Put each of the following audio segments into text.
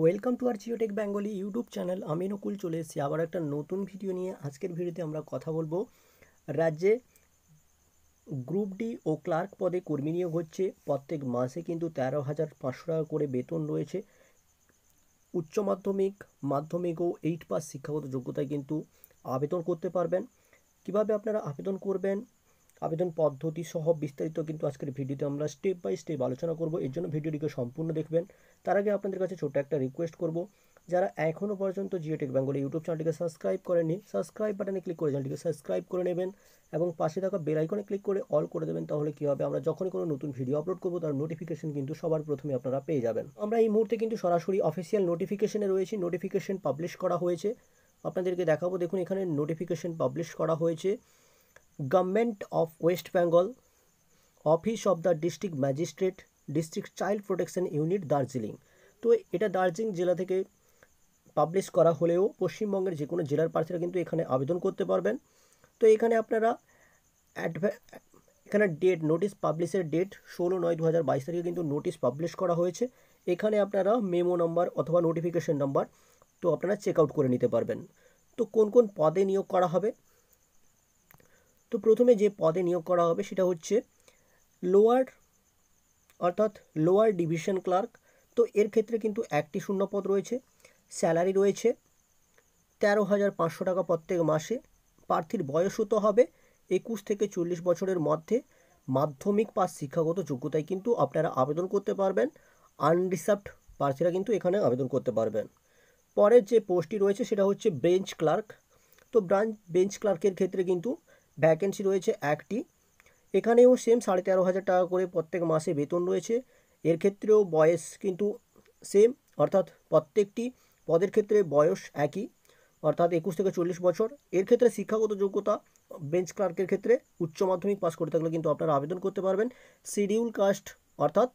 welcome to our Geotech Bengali YouTube channel আমি নকুল চলে এসেছি আবার একটা নতুন ভিডিও নিয়ে আজকের ভিডিওতে আমরা কথা বলবো রাজ্যে গ্রুপ ডি ও ক্লার্ক পদে কর্মী নিয়োগ হচ্ছে প্রত্যেক মাসে কিন্তু তেরো হাজার পাঁচশো টাকা করে বেতন রয়েছে উচ্চ মাধ্যমিক মাধ্যমিক ও এইট পাস শিক্ষাগত যোগ্যতায় কিন্তু আবেদন করতে পারবেন কিভাবে আপনারা আবেদন করবেন আবেদন পদ্ধতি সহ বিস্তারিত কিন্তু আজকের ভিডিওতে আমরা স্টেপ বাই স্টেপ আলোচনা করব এর জন্য ভিডিওটিকে সম্পূর্ণ দেখবেন তার আগে আপনাদের কাছে ছোট একটা রিকোয়েস্ট করব যারা এখনও পর্যন্ত জিওটেক বেঙ্গলি ইউটিউব চ্যানেলটিকে সাবস্ক্রাইব করেনি সাবস্ক্রাইব বাটনে ক্লিক করে চ্যানেলটিকে সাবস্ক্রাইব করে নেবেন এবং পাশে থাকা বেল আইকনে ক্লিক করে অল করে দেবেন তাহলে কী হবে আমরা যখনই কোনো নতুন ভিডিও আপলোড করব তার নোটিফিকেশন কিন্তু সবার প্রথমে আপনারা পেয়ে যাবেন আমরা এই মুহূর্তে কিন্তু সরাসরি অফিসিয়াল নোটিফিকেশনে রয়েছি নোটিফিকেশন পাবলিশ করা হয়েছে আপনাদেরকে দেখাবো দেখুন এখানে নোটিফিকেশন পাবলিশ করা হয়েছে government of West Bengal office of the district magistrate district child protection unit Darjeeling তো এটা দার্জিলিং জেলা থেকে পাবলিশ করা হলেও পশ্চিমবঙ্গের যে কোনো জেলার প্রার্থীরা কিন্তু এখানে আবেদন করতে পারবেন তো এখানে আপনারা এখানে ডেট নোটিশ পাবলিশের ডেট ষোলো নয় দু হাজার বাইশ তারিখে কিন্তু নোটিশ পাবলিশ করা হয়েছে এখানে আপনারা মেমো নাম্বার অথবা নোটিফিকেশন নাম্বার তো আপনারা চেক আউট করে নিতে পারবেন তো কোন কোন পদে নিয়োগ করা হবে তো প্রথমে যে পদে নিয়োগ করা হবে সেটা হচ্ছে লোয়ার অর্থাৎ লোয়ার ডিভিশন ক্লার্ক তো এর ক্ষেত্রে কিন্তু একটি শূন্য পদ রয়েছে স্যালারি রয়েছে তেরো হাজার পাঁচশো টাকা প্রত্যেক মাসে প্রার্থীর বয়সও তো হবে একুশ থেকে চল্লিশ বছরের মধ্যে মাধ্যমিক পাস শিক্ষাগত যোগ্যতায় কিন্তু আপনারা আবেদন করতে পারবেন আনরিসার্ভড প্রার্থীরা কিন্তু এখানে আবেদন করতে পারবেন পরের যে পোস্টটি রয়েছে সেটা হচ্ছে বেঞ্চ ক্লার্ক তো ব্রাঞ্চ বেঞ্চ ক্লার্কের ক্ষেত্রে কিন্তু ভ্যাকেন্সি রয়েছে একটি এখানেও সেম সাড়ে তেরো হাজার টাকা করে প্রত্যেক মাসে বেতন রয়েছে এর ক্ষেত্রেও বয়স কিন্তু সেম অর্থাৎ প্রত্যেকটি পদের ক্ষেত্রে বয়স একই অর্থাৎ একুশ থেকে চল্লিশ বছর এর ক্ষেত্রে শিক্ষাগত যোগ্যতা বেঞ্চ ক্লার্কের ক্ষেত্রে উচ্চ মাধ্যমিক পাস করে থাকলে কিন্তু আপনারা আবেদন করতে পারবেন শিডিউল কাস্ট অর্থাৎ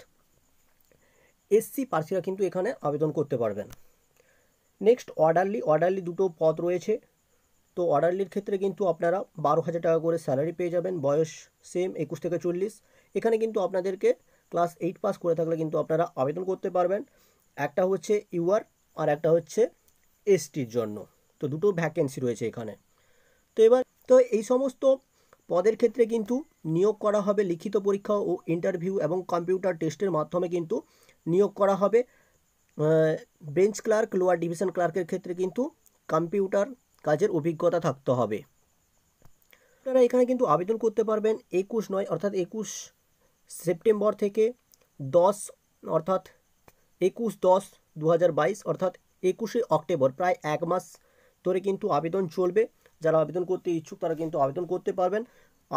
এসসি প্রার্থীরা কিন্তু এখানে আবেদন করতে পারবেন নেক্সট অর্ডারলি অর্ডারলি দুটো পদ রয়েছে তো অর্ডারলির ক্ষেত্রে কিন্তু আপনারা বারো হাজার টাকা করে স্যালারি পেয়ে যাবেন বয়স সেম একুশ থেকে চল্লিশ এখানে কিন্তু আপনাদেরকে ক্লাস এইট পাস করে থাকলে কিন্তু আপনারা আবেদন করতে পারবেন একটা হচ্ছে ইউআর আর একটা হচ্ছে এসটির জন্য তো দুটো ভ্যাকেন্সি রয়েছে এখানে তো এবার তো এই সমস্ত পদের ক্ষেত্রে কিন্তু নিয়োগ করা হবে লিখিত পরীক্ষা ও ইন্টারভিউ এবং কম্পিউটার টেস্টের মাধ্যমে কিন্তু নিয়োগ করা হবে বেঞ্চ ক্লার্ক লোয়ার ডিভিশন ক্লার্কের ক্ষেত্রে কিন্তু কম্পিউটার কাজের অভিজ্ঞতা থাকতে হবে আপনারা এখানে কিন্তু আবেদন করতে পারবেন একুশ নয় অর্থাৎ একুশ সেপ্টেম্বর থেকে দশ অর্থাৎ একুশ দশ দু অর্থাৎ একুশে অক্টোবর প্রায় এক মাস ধরে কিন্তু আবেদন চলবে যারা আবেদন করতে ইচ্ছুক তারা কিন্তু আবেদন করতে পারবেন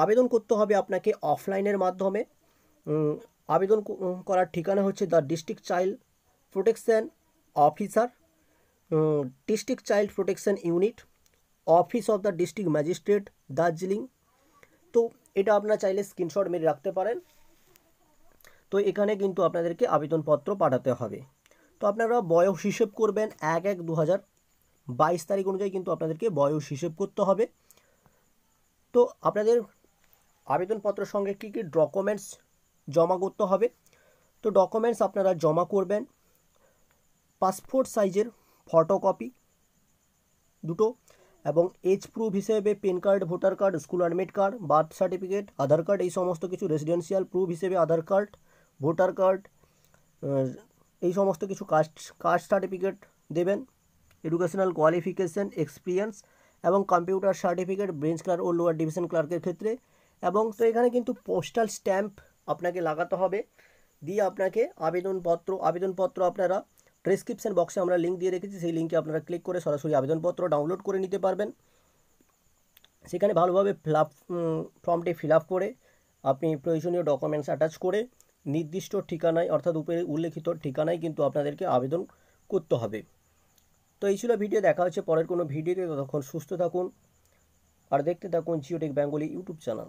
আবেদন করতে হবে আপনাকে অফলাইনের মাধ্যমে আবেদন করার ঠিকানা হচ্ছে the district child protection officer district child protection unit office of the district magistrate Darjeeling তো এটা আপনারা চাইলে স্ক্রিনশট মেরে রাখতে পারেন তো এখানে কিন্তু আপনাদেরকে আবেদনপত্র পাঠাতে হবে তো আপনারা বয়স হিসেব করবেন এক এক দু হাজার বাইশ তারিখ অনুযায়ী কিন্তু আপনাদেরকে বয়স হিসেব করতে হবে তো আপনাদের আবেদনপত্র সঙ্গে কী কী ডকুমেন্টস জমা করতে হবে তো ডকুমেন্টস আপনারা জমা করবেন পাসপোর্ট সাইজের ফটোকপি দুটো এবং এইচ প্রুফ হিসেবে PAN card voter card school admit card birth certificate Aadhaar card এই সমস্ত কিছু residencial প্রুফ হিসেবে আধার কার্ড ভোটার কার্ড এই সমস্ত কিছু কাস্ট কাস্ট সার্টিফিকেট দেবেন এডুকেশনাল কোয়ালিফিকেশন এক্সপেরিয়েন্স এবং computer certificate branch clerk or lower division ক্লারকের ক্ষেত্রে এবং তো এখানে কিন্তু পোস্টাল স্ট্যাম্প আপনাকে লাগাতে হবে দিয়ে আপনাকে আবেদনপত্র আবেদনপত্র আপনারা ডিসক্রিপশান বক্সে আমরা লিঙ্ক দিয়ে রেখেছি সেই লিঙ্কে আপনারা ক্লিক করে সরাসরি আবেদনপত্র ডাউনলোড করে নিতে পারবেন সেখানে ভালোভাবে ফিলাপ ফর্মটি ফিল করে আপনি প্রয়োজনীয় ডকুমেন্টস অ্যাটাচ করে নির্দিষ্ট ঠিকানায় অর্থাৎ উপরে উল্লেখিত ঠিকানায় কিন্তু আপনাদেরকে আবেদন করতে হবে তো এই ছিল ভিডিও দেখা হচ্ছে পরের কোনো ভিডিওতে ততক্ষণ সুস্থ থাকুন আর দেখতে থাকুন জিওটেক বেঙ্গলি ইউটিউব চ্যানেল